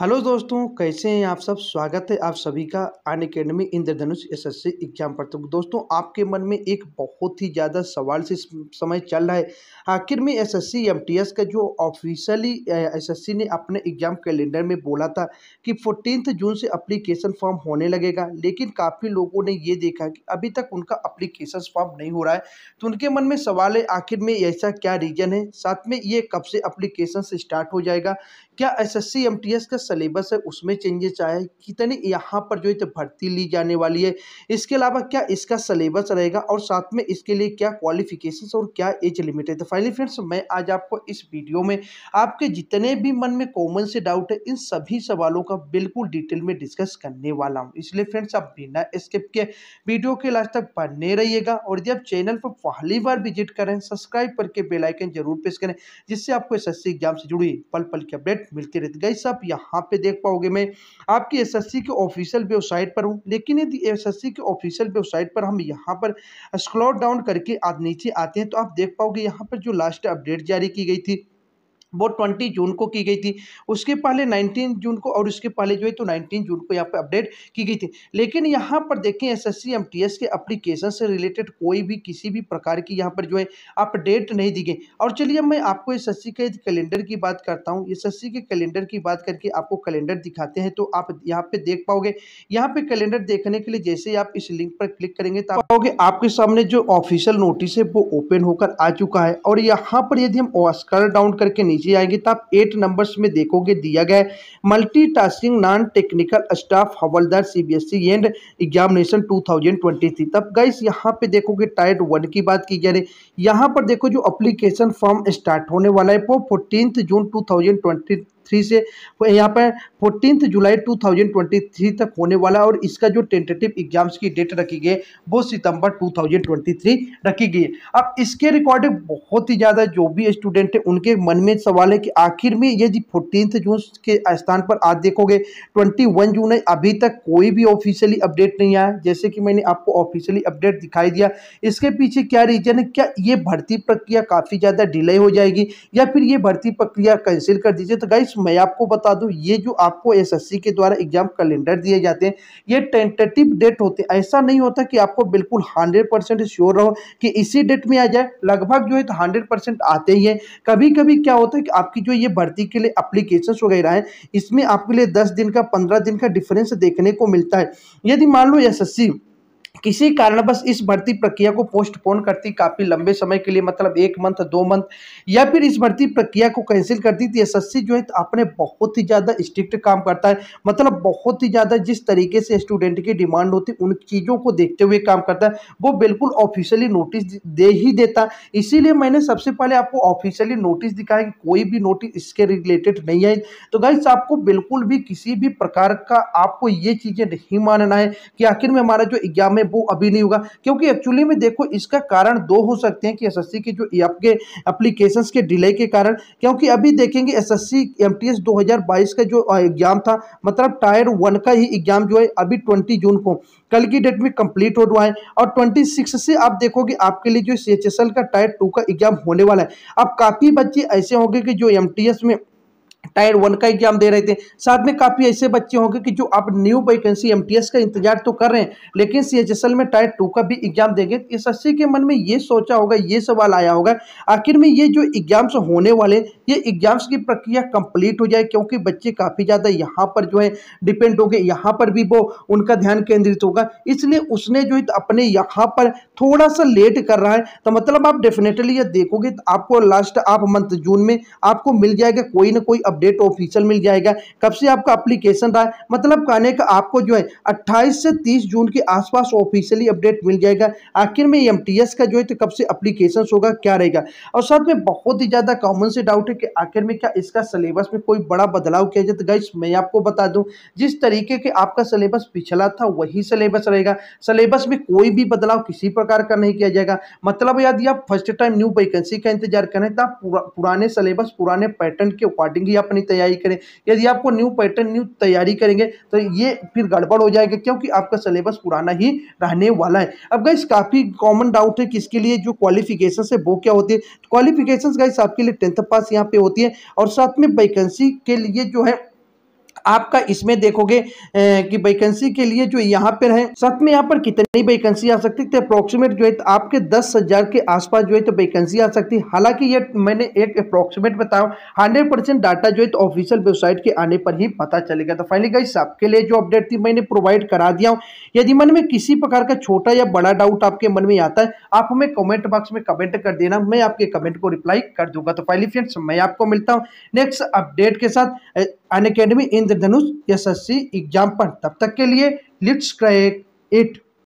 hello दोस्तों कैसे हैं आप सब स्वागत है आप सभी का Unacademy Indradhanush SSC exam पर तो दोस्तों आपके मन में एक बहुत ही ज़्यादा सवाल से समय चल रहा है आखिर में एसएससी एमटीएस का जो ऑफिशियली एसएससी ने अपने एग्जाम कैलेंडर में बोला था कि फोर्टीन जून से अप्लीकेशन फॉर्म होने लगेगा लेकिन काफ़ी लोगों ने ये देखा कि अभी तक उनका अप्लीकेशन फॉर्म नहीं हो रहा है तो उनके मन में सवाल है आखिर में ऐसा क्या रीज़न है साथ में ये कब से अप्लीकेशन स्टार्ट हो जाएगा क्या एस एस का सिलेबस है उसमें चेंजेस आए कितने यहाँ पर जो है तो भर्ती ली जाने वाली है इसके अलावा क्या इसका सिलेबस रहेगा और साथ में इसके लिए क्या क्वालिफिकेशंस और क्या एज लिमिट है तो फाइनली फ्रेंड्स मैं आज आपको इस वीडियो में आपके जितने भी मन में कॉमन से डाउट है इन सभी सवालों का बिल्कुल डिटेल में डिस्कस करने वाला हूँ इसलिए फ्रेंड्स आप बिना स्किप के वीडियो के लास्ट तक बने रहिएगा और जब चैनल पर पहली बार विजिट करें सब्सक्राइब करके बेलाइकन जरूर प्रेस करें जिससे आपको एस एग्जाम से जुड़ी पल पल की अपडेट मिलती रहती गई सब यहाँ आप पे देख पाओगे मैं आपकी एसएससी के ऑफिशियल वेबसाइट पर हूँ लेकिन यदि एसएससी के ऑफिशियल वेबसाइट पर हम यहाँ पर स्क्रॉल डाउन करके आप नीचे आते हैं तो आप देख पाओगे यहाँ पर जो लास्ट अपडेट जारी की गई थी वो ट्वेंटी जून को की गई थी उसके पहले नाइनटीन जून को और उसके पहले जो है तो नाइनटीन जून को यहाँ पर अपडेट की गई थी लेकिन यहाँ पर देखें एस एस के अप्लीकेशन से रिलेटेड कोई भी किसी भी प्रकार की यहाँ पर जो है अपडेट नहीं दी गई और चलिए मैं आपको एस एस के कैलेंडर की बात करता हूँ एस एस के कैलेंडर की बात करके आपको कैलेंडर दिखाते हैं तो आप यहाँ पर देख पाओगे यहाँ पर कैलेंडर देखने के लिए जैसे आप इस लिंक पर क्लिक करेंगे तो पाओगे आपके सामने जो ऑफिशियल नोटिस है वो ओपन होकर आ चुका है और यहाँ पर यदि हम ऑस्कर डाउन करके नीचे आएंगे तो आप एट नंबर्स में देखोगे दिया गया है मल्टीटास्किंग नॉन टेक्निकल स्टाफ हवलदार सीबीएसई एंड एग्जामिनेशन 2023 तब गाइस यहाँ पे देखोगे टाइट वन की बात की जा रही यहाँ पर देखो जो अप्लीकेशन फॉर्म स्टार्ट होने वाला है वो फोर्टीन जून टू थ्री से यहाँ पर fourteen July two thousand twenty three तक होने वाला और इसका जो टेंटेटिव एग्जाम्स की डेट रखी गई है वो सितंबर टू थाउजेंड ट्वेंटी थ्री रखी गई है अब इसके रिकॉर्डिंग बहुत ही ज़्यादा जो भी स्टूडेंट है उनके मन में सवाल है कि आखिर में ये फोर्टीन जून के स्थान पर आज देखोगे ट्वेंटी वन जून है अभी तक कोई भी ऑफिशियली अपडेट नहीं आया जैसे कि मैंने आपको ऑफिशियली अपडेट दिखाई दिया इसके पीछे क्या रीजन है क्या ये भर्ती प्रक्रिया काफ़ी ज़्यादा डिले हो जाएगी या फिर ये भर्ती प्रक्रिया कैंसिल कर दीजिए तो गाइस मैं आपको बता दूं ये जो आपको एसएससी के द्वारा एग्जाम कैलेंडर दिए जाते हैं ये टेंटेटिव डेट होते हैं ऐसा नहीं होता कि आपको बिल्कुल हंड्रेड परसेंट श्योर रहो कि इसी डेट में आ जाए लगभग जो है तो हंड्रेड परसेंट आते ही हैं कभी कभी क्या होता है कि आपकी जो ये भर्ती के लिए अप्लीकेशन वगैरह हैं इसमें आपके लिए दस दिन का पंद्रह दिन का डिफरेंस देखने को मिलता है यदि मान लो एस किसी कारणवश इस भर्ती प्रक्रिया को पोस्टपोन करती काफी लंबे समय के लिए मतलब एक मंथ दो मंथ या फिर इस भर्ती प्रक्रिया को कैंसिल करती थी तो एस जो है तो अपने बहुत ही ज़्यादा स्ट्रिक्ट काम करता है मतलब बहुत ही ज़्यादा जिस तरीके से स्टूडेंट की डिमांड होती उन चीज़ों को देखते हुए काम करता है वो बिल्कुल ऑफिशियली नोटिस दे ही देता इसीलिए मैंने सबसे पहले आपको ऑफिशियली नोटिस दिखाया कि कोई भी नोटिस इसके रिलेटेड नहीं है तो गाइस आपको बिल्कुल भी किसी भी प्रकार का आपको ये चीज़ें नहीं मानना है कि आखिर में हमारा जो एग्जाम है वो अभी नहीं होगा क्योंकि एक्चुअली में देखो इसका कारण दो हो सकते हैं कि एस के जो आपके अप्लीकेशन के डिले के कारण क्योंकि अभी देखेंगे एस एस सी एम का जो एग्जाम था मतलब टायर वन का ही एग्जाम जो है अभी ट्वेंटी जून को कल की डेट में कंप्लीट हो रहा है और ट्वेंटी सिक्स से आप देखोगे आपके लिए जो सी का टायर टू का एग्जाम होने वाला है अब काफ़ी बच्चे ऐसे होंगे कि जो एम में टायर वन का एग्जाम दे रहे थे साथ में काफ़ी ऐसे बच्चे होंगे कि जो आप न्यू वैकेंसी एमटीएस का इंतजार तो कर रहे हैं लेकिन सीएचएसएल में टायर टू का भी एग्जाम देंगे तो इस अस्सी के मन में ये सोचा होगा ये सवाल आया होगा आखिर में ये जो एग्जाम्स होने वाले ये एग्जाम्स की प्रक्रिया कंप्लीट हो जाए क्योंकि बच्चे काफ़ी ज़्यादा यहाँ पर जो है डिपेंड हो गए यहाँ पर भी वो उनका ध्यान केंद्रित होगा इसलिए उसने जो है अपने यहाँ पर थोड़ा सा लेट कर रहा है तो मतलब आप डेफिनेटली ये देखोगे आपको लास्ट आप मंथ जून में आपको मिल जाएगा कोई ना कोई अपडेट ऑफिशियल मिल जाएगा कब से आपका अप्लीकेशन रहा है मतलब कहने का आपको जो है अट्ठाईस से तीस जून के आसपास ऑफिशियली अपडेट मिल जाएगा आखिर में एम का जो है तो कब से अप्लीकेशन होगा क्या रहेगा और साथ में बहुत ही ज़्यादा कॉमन से डाउट है कि आखिर में क्या इसका सिलेबस में कोई बड़ा बदलाव किया जाए तो गाइस मैं आपको बता दूं जिस तरीके के आपका सिलेबस पिछला था वही सिलेबस रहेगा सिलेबस में कोई भी बदलाव किसी प्रकार का नहीं किया जाएगा मतलब यदि आप फर्स्ट टाइम न्यू वैकेंसी का इंतजार करें तो पुराने सिलेबस पुराने पैटर्न के अकॉर्डिंग ही अपनी तैयारी करें यदि आपको न्यू पैटर्न न्यू तैयारी करेंगे तो ये फिर गड़बड़ हो जाएगा क्योंकि आपका सिलेबस पुराना ही रहने वाला है अब गाइस काफ़ी कॉमन डाउट है किसके लिए जो क्वालिफिकेशन है वो क्या होती है क्वालिफिकेशन गाइस आपके लिए टेंथ पास यहाँ पे होती है और साथ में वैकेंसी के लिए जो है आपका इसमें देखोगे कि वैकेंसी के लिए जो यहाँ पर है साथ में यहाँ पर कितनी वैकेंसी आ सकती है अप्रोक्सीमेट जो है तो आपके दस हजार के आसपास जो है तो वैकेंसी आ सकती है हालांकि ये मैंने एक अप्रोक्सीमेट बताया हंड्रेड परसेंट डाटा जो है तो ऑफिशियल वेबसाइट के आने पर ही पता चलेगा तो फाइनली गाइस आपके लिए जो अपडेट थी मैंने प्रोवाइड करा दिया हूँ यदि मन में किसी प्रकार का छोटा या बड़ा डाउट आपके मन में आता है आप हमें कमेंट बॉक्स में कमेंट कर देना मैं आपके कमेंट को रिप्लाई कर दूंगा तो फाइनली फ्रेंड्स मैं आपको मिलता हूँ नेक्स्ट अपडेट के साथ unacademy academy Indradhanush S S C exam पर तब तक के लिए लिट्स क्रैक इट